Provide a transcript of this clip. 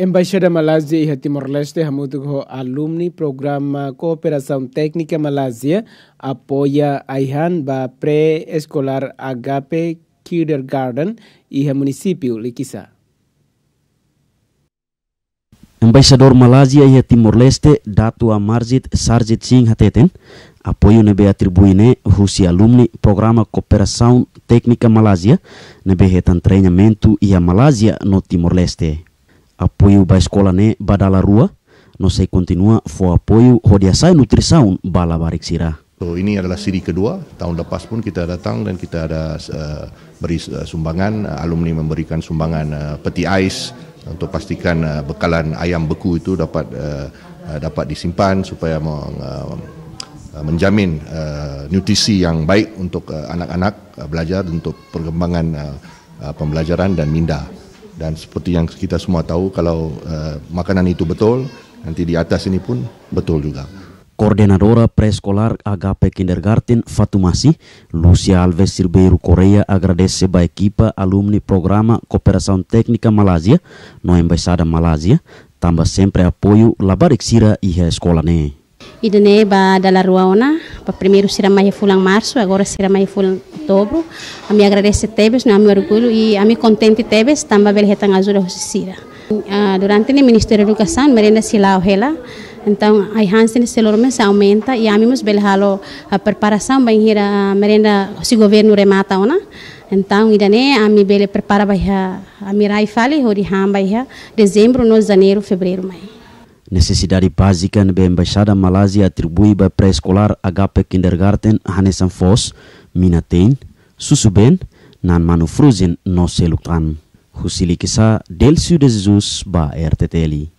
Embaixada Malásia e Timor-Leste Hamutugho Alumni Programa Cooperação Técnica Malásia apoia a IHAN ba pré-escolar Agape Kindergarten e município Likisa. Embaixador Malásia e Timor-Leste Datua Amarzit Sarjit Singh Hateten apoio nebe atribuine Rusi alumni programa cooperação técnica Malásia nebe retan treinamento e a Malásia no Timor-Leste. apoio ba escola ne badala rua no sei continua fo apoio hodia sai nutrisaun bala barik sira so, ini adalah siri kedua tahun lepas pun kita datang dan kita ada uh, beri uh, sumbangan uh, alumni memberikan sumbangan uh, peti ais untuk pastikan uh, bekalan ayam beku itu dapat uh, dapat disimpan supaya meng, uh, menjamin uh, nutrisi yang baik untuk uh, anak-anak uh, belajar untuk perkembangan uh, uh, pembelajaran dan minda Dan seperti yang kita semua tahu kalau uh, makanan itu betul, nanti di atas ini pun betul juga. Koordinadora preescolar Agape Kindergarten Fatumasi, Lucia Alves Silbeiro Korea agradece ba equipa alumni programa Cooperação Técnica Malásia, no Embaixada Malásia, também sempre apoio Labarixira e a escola né. Idone ba dala ruaona, ba primeiro sira mai fulang março, agora sira mai fulang dobro, a mi agradece Tebes, a meu orgulho e a mi contente Tebes, também bel retan ajuda hosicira. Durante o Ministério da Educação, merenda se lá ela então a Hansen se lorme se aumenta e a mim nos bel a preparação bem hira a merenda se governo remata ona. Então, idane a mim bele prepara vai a mi rai fale hori ham vai dezembro, no janeiro, fevereiro, maio. Necessidade básica na Embaixada Malásia atribui para pré-escolar HP Kindergarten Hanesan Foss susu susuben nan manufruzen no seluk tan husili kisa del su ba